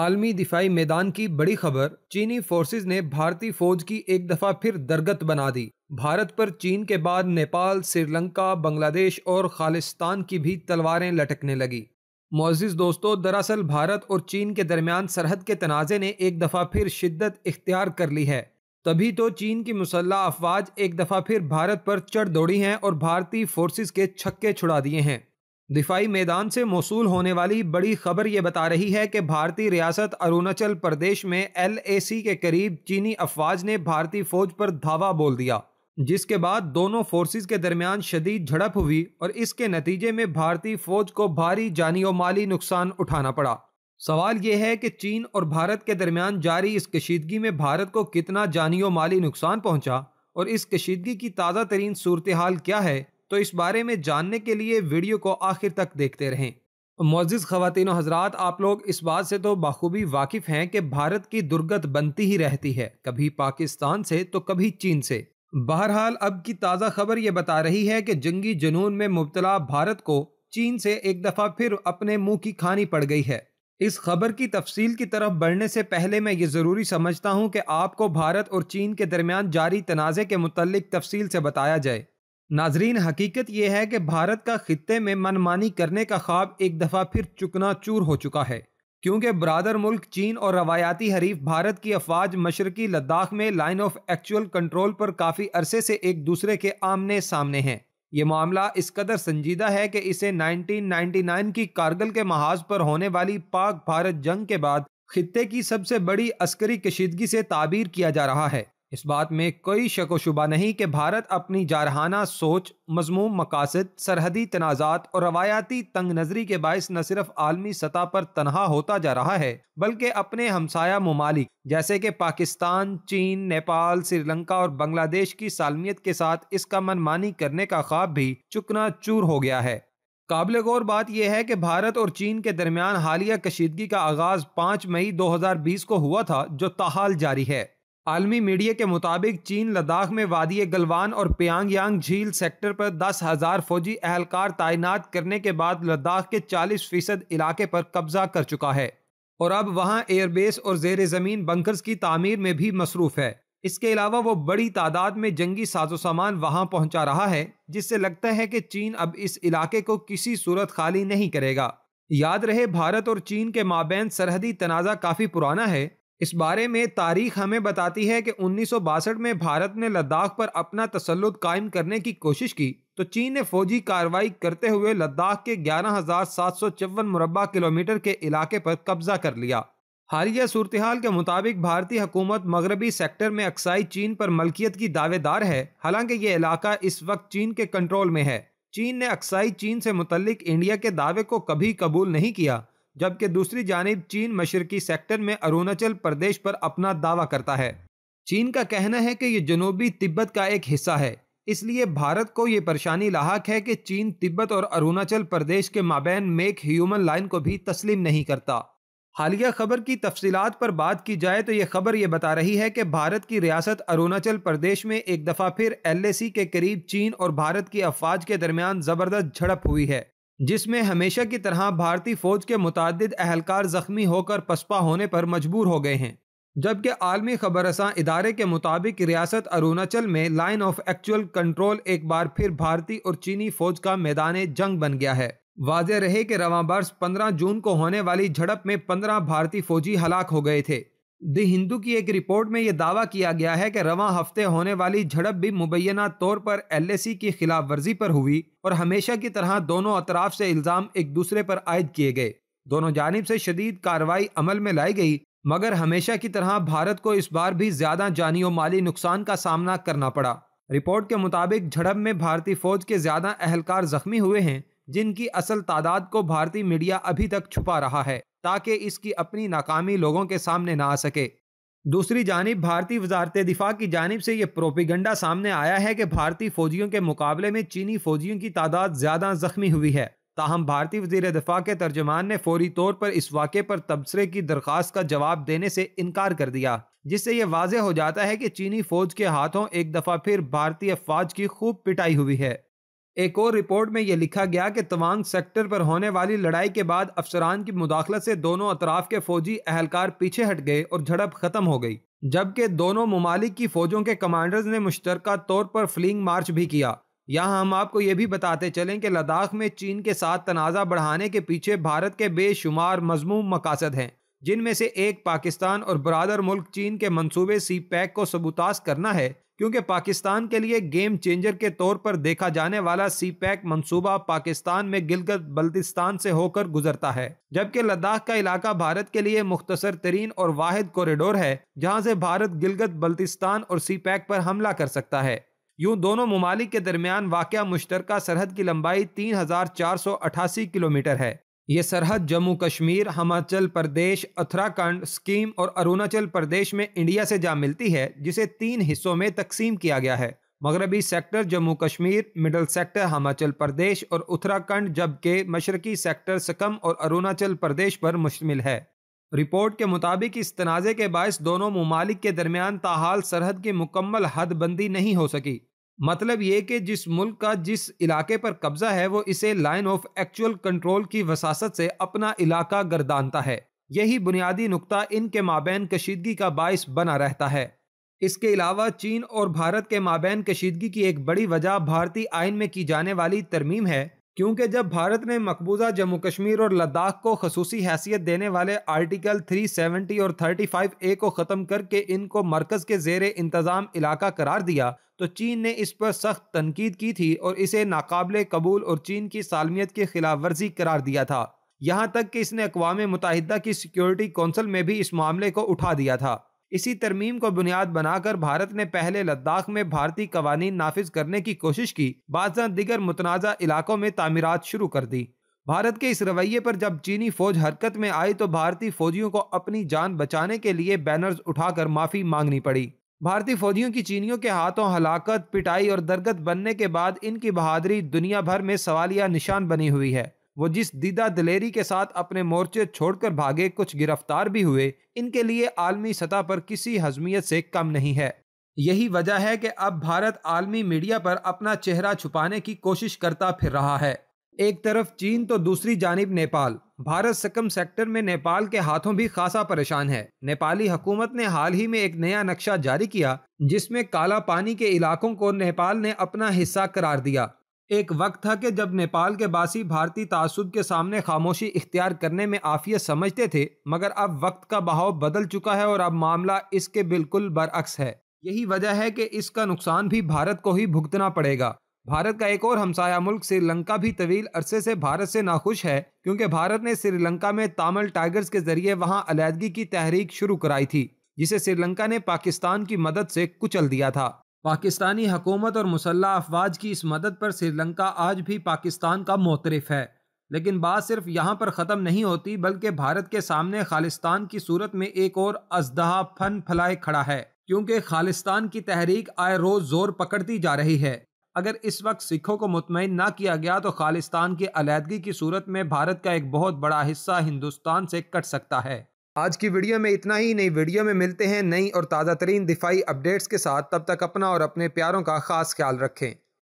आलमी दिफाई मैदान की बड़ी खबर चीनी फोर्सेज ने भारतीय फौज की एक दफा फिर दरगत बना दी भारत पर चीन के बाद नेपाल श्रीलंका बांग्लादेश और खालिस्तान की भी तलवारें लटकने लगी मोजिज दोस्तों दरअसल भारत और चीन के दरमियान सरहद के तनाज़े ने एक दफ़ा फिर शिद्दत इख्तियार कर ली है तभी तो चीन की मुसल्ह अफवाज एक दफ़ा फिर भारत पर चढ़ दौड़ी हैं और भारतीय फोर्सेस के छक्के छुड़ा दिए हैं दिफाई मैदान से मौसू होने वाली बड़ी खबर ये बता रही है कि भारतीय रियासत अरुणाचल प्रदेश में एल के करीब चीनी अफवाज ने भारतीय फौज पर धावा बोल दिया जिसके बाद दोनों फोर्सेस के दरमियान शदीद झड़प हुई और इसके नतीजे में भारतीय फौज को भारी जानी और माली नुकसान उठाना पड़ा सवाल यह है कि चीन और भारत के दरमियान जारी इस कशीदगी में भारत को कितना जानी और माली नुकसान पहुंचा और इस कशीदगी की ताज़ा तरीन सूरत हाल क्या है तो इस बारे में जानने के लिए वीडियो को आखिर तक देखते रहें मोजिज़ ख़वान हजरात आप लोग इस बात से तो बखूबी वाकिफ़ हैं कि भारत की दुर्गत बनती ही रहती है कभी पाकिस्तान से तो कभी चीन से बहरहाल अब की ताज़ा खबर ये बता रही है कि जंगी जुनून में मुबतला भारत को चीन से एक दफ़ा फिर अपने मुंह की खानी पड़ गई है इस खबर की तफसील की तरफ बढ़ने से पहले मैं ये ज़रूरी समझता हूँ कि आपको भारत और चीन के दरमियान जारी तनाज़े के मुतल तफसील से बताया जाए नाजरीन हकीकत यह है कि भारत का खत्े में मनमानी करने का ख्वाब एक दफ़ा फिर चुकना चूर हो चुका है क्योंकि बरदर मुल्क चीन और रवायाती हरीफ भारत की अफवाज मशरकी लद्दाख में लाइन ऑफ एक्चुअल कंट्रोल पर काफ़ी अरसे से एक दूसरे के आमने सामने हैं ये मामला इस कदर संजीदा है कि इसे 1999 की कारगिल के महाज पर होने वाली पाक भारत जंग के बाद खत्े की सबसे बड़ी अस्करी कशीदगी से ताबीर किया जा रहा है इस बात में कोई शक व शुबा नहीं कि भारत अपनी जारहाना सोच मजमूम मकासद सरहदी तनाज़ात और रवायाती तंग नज़री के बायस न सिर्फ आलमी सतह पर तनहा होता जा रहा है बल्कि अपने हमसाया ममालिक जैसे कि पाकिस्तान चीन नेपाल श्रीलंका और बांग्लादेश की सालमियत के साथ इसका मनमानी करने का ख्वाब भी चुकना चूर हो गया है काबिल गौर बात यह है कि भारत और चीन के दरमियान हालिया कशीदगी का आगाज़ पाँच मई दो हज़ार बीस को हुआ था जो ताहाल जारी है आलमी मीडिया के मुताबिक चीन लद्दाख में वादी गलवान और प्यांगयांग झील सेक्टर पर दस हज़ार फौजी अहलकार तैनात करने के बाद लद्दाख के चालीस फीसद इलाके पर कब्जा कर चुका है और अब वहाँ एयरबेस और जेर ज़मीन बंकर्स की तामीर में भी मसरूफ़ है इसके अलावा वो बड़ी तादाद में जंगी साजो सामान वहाँ पहुँचा रहा है जिससे लगता है कि चीन अब इस इलाके को किसी सूरत खाली नहीं करेगा याद रहे भारत और चीन के माबेन सरहदी तनाज़ा काफ़ी पुराना है इस बारे में तारीख हमें बताती है कि उन्नीस में भारत ने लद्दाख पर अपना तसलुत कायम करने की कोशिश की तो चीन ने फौजी कार्रवाई करते हुए लद्दाख के ग्यारह हज़ार सात सौ चौवन मुरबा किलोमीटर के इलाके पर कब्जा कर लिया हालिया सूरत हाल के मुताबिक भारतीय हुकूमत मगरबी सेक्टर में अक्साई चीन पर मलकियत की दावेदार है हालांकि ये इलाका इस वक्त चीन के कंट्रोल में है चीन ने अक्साई चीन से मुतलिक इंडिया के दावे को कभी कबूल नहीं किया जबकि दूसरी जानब चीन मशरकी सेक्टर में अरुणाचल प्रदेश पर अपना दावा करता है चीन का कहना है कि यह जनूबी तिब्बत का एक हिस्सा है इसलिए भारत को यह परेशानी लाक है कि चीन तिब्बत और अरुणाचल प्रदेश के माबेन मेक ह्यूमन लाइन को भी तस्लीम नहीं करता हालिया खबर की तफसीत पर बात की जाए तो यह खबर यह बता रही है कि भारत की रियासत अरुणाचल प्रदेश में एक दफ़ा फिर एल के करीब चीन और भारत की अफवाज के दरमियान ज़बरदस्त झड़प हुई है जिसमें हमेशा की तरह भारतीय फौज के मुतद अहलकार जख्मी होकर पसपा होने पर मजबूर हो गए हैं जबकि आलमी खबरसा इदारे के मुताबिक रियासत अरुणाचल में लाइन ऑफ एक्चुअल कंट्रोल एक बार फिर भारतीय और चीनी फौज का मैदान जंग बन गया है वाजह रहे कि रवा वर्ष पंद्रह जून को होने वाली झड़प में पंद्रह भारतीय फौजी हलाक हो गए थे द हिंदू की एक रिपोर्ट में यह दावा किया गया है कि रवा हफ्ते होने वाली झड़प भी मुबैना तौर पर एल की खिलाफ वर्जी पर हुई और हमेशा की तरह दोनों अतराफ से इल्ज़ाम एक दूसरे पर आयद किए गए दोनों जानब से शदीद कार्रवाई अमल में लाई गई मगर हमेशा की तरह भारत को इस बार भी ज़्यादा जानी और माली नुकसान का सामना करना पड़ा रिपोर्ट के मुताबिक झड़प में भारतीय फौज के ज़्यादा अहलकार जख्मी हुए हैं जिनकी असल तादाद को भारतीय मीडिया अभी तक छुपा रहा है ताकि इसकी अपनी नाकामी लोगों के सामने ना आ सके दूसरी जानब भारतीय वजारत दिफा की जानब से यह प्रोपिगंडा सामने आया है कि भारतीय फौजियों के मुकाबले में चीनी फौजियों की तादाद ज़्यादा जख्मी हुई है ताहम भारतीय वजीर दिफा के तर्जमान ने फौरी तौर पर इस वाक़े पर तबसरे की दरख्वास्त का जवाब देने से इनकार कर दिया जिससे यह वाज हो जाता है कि चीनी फौज के हाथों एक दफ़ा फिर भारतीय अफवाज की खूब पिटाई हुई है एक और रिपोर्ट में यह लिखा गया कि तवांग सेक्टर पर होने वाली लड़ाई के बाद अफसरान की मुदाखलत से दोनों अतराफ के फौजी अहलकार पीछे हट गए और झड़प खत्म हो गई जबकि दोनों ममालिक की फौजों के कमांडर्स ने मुश्तर तौर पर फ्लिंग मार्च भी किया यहाँ हम आपको ये भी बताते चलें कि लद्दाख में चीन के साथ तनाज़ा बढ़ाने के पीछे भारत के बेशुमार मजमू मकासद हैं जिनमें से एक पाकिस्तान और बरदर मुल्क चीन के मनसूबे सी पैक को सबूतास करना है क्योंकि पाकिस्तान के लिए गेम चेंजर के तौर पर देखा जाने वाला सी पैक मनसूबा पाकिस्तान में गिलगत बल्तिस्तान से होकर गुजरता है जबकि लद्दाख का इलाका भारत के लिए मुख्तसर तरीन और वाहिद कॉरिडोर है जहां से भारत गिलगत बल्तिस्तान और सी पैक पर हमला कर सकता है यूं दोनों ममालिक के दरमियान वाक़ मुश्तरक सरहद की लंबाई तीन हजार चार सौ अठासी किलोमीटर है ये सरहद जम्मू कश्मीर हिमाचल प्रदेश उत्तराखंड स्कीम और अरुणाचल प्रदेश में इंडिया से जा मिलती है जिसे तीन हिस्सों में तकसीम किया गया है मगरबी sector Jammu Kashmir middle sector Himachal Pradesh और उत्तराखंड जबकि मशरकी सेक्टर सकम और अरुणाचल प्रदेश पर मुश्तमिल है रिपोर्ट के मुताबिक इस तनाज़े के बायस दोनों ममालिक के दरमियान ताहाल सरहद की मुकम्मल हदबंदी नहीं हो सकी मतलब ये कि जिस मुल्क का जिस इलाके पर कब्जा है वो इसे लाइन ऑफ एक्चुअल कंट्रोल की वसासत से अपना इलाका गर्दानता है यही बुनियादी नुकता इनके माबेन कशीदगी का बायस बना रहता है इसके अलावा चीन और भारत के माबेन कशीदगी की एक बड़ी वजह भारतीय आयन में की जाने वाली तरमीम है क्योंकि जब भारत ने मकबूजा जम्मू कश्मीर और लद्दाख को खसूसी हैसियत देने वाले आर्टिकल 370 और 35 ए को ख़त्म करके इनको मरकज़ के जेर इंतज़ाम इलाका करार दिया तो चीन ने इस पर सख्त तनकीद की थी और इसे नाकबले कबूल और चीन की सालमियत की खिलाफ वर्जी करार दिया था यहाँ तक कि इसने अकवा मुतहदा की सिक्योरिटी कौंसिल में भी इस मामले को उठा दिया था इसी तरमीम को बुनियाद बनाकर भारत ने पहले लद्दाख में भारतीय कवानीन नाफिज करने की कोशिश की बाद दिगर मुतनाज़ा इलाकों में तमीरत शुरू कर दी भारत के इस रवैये पर जब चीनी फौज हरकत में आई तो भारतीय फौजियों को अपनी जान बचाने के लिए बैनर्स उठाकर माफ़ी मांगनी पड़ी भारतीय फौजियों की चीनियों के हाथों हलाकत पिटाई और दरगत बनने के बाद इनकी बहादरी दुनिया भर में सवालिया निशान बनी हुई है वो जिस दीदा दलेरी के साथ अपने मोर्चे छोड़कर भागे कुछ गिरफ्तार भी हुए इनके लिए आलमी सतह पर किसी हजमियत से कम नहीं है यही वजह है कि अब भारत आलमी मीडिया पर अपना चेहरा छुपाने की कोशिश करता फिर रहा है एक तरफ चीन तो दूसरी जानब नेपाल भारत सकम सेक्टर में नेपाल के हाथों भी खासा परेशान है नेपाली हुकूमत ने हाल ही में एक नया नक्शा जारी किया जिसमें काला पानी के इलाकों को नेपाल ने अपना हिस्सा करार दिया एक वक्त था कि जब नेपाल के बासी भारतीय तासुब के सामने खामोशी इख्तियार करने में आफियत समझते थे मगर अब वक्त का बहाव बदल चुका है और अब मामला इसके बिल्कुल बरअक्स है यही वजह है कि इसका नुकसान भी भारत को ही भुगतना पड़ेगा भारत का एक और हमसाया मुल्क श्रीलंका भी तवील अरसे से भारत से नाखुश है क्योंकि भारत ने श्रीलंका में तामिल टाइगर्स के जरिए वहां अलीहदगी की तहरीक शुरू कराई थी जिसे श्रीलंका ने पाकिस्तान की मदद से कुचल दिया था पाकिस्तानी हकूमत और मुसल्ह अफवाज की इस मदद पर श्रीलंका आज भी पाकिस्तान का मोतरफ है लेकिन बात सिर्फ यहाँ पर ख़त्म नहीं होती बल्कि भारत के सामने खालिस्तान की सूरत में एक और अजदहा फन फलाए खड़ा है क्योंकि खालिस्तान की तहरीक आए रोज जोर पकड़ती जा रही है अगर इस वक्त सिखों को मुतमिन ना किया गया तो खालिस्तान की अलीहदगी की सूरत में भारत का एक बहुत बड़ा हिस्सा हिंदुस्तान से कट सकता है आज की वीडियो में इतना ही नई वीडियो में मिलते हैं नई और ताज़ा तरीन दिफाई अपडेट्स के साथ तब तक अपना और अपने प्यारों का खास ख्याल रखें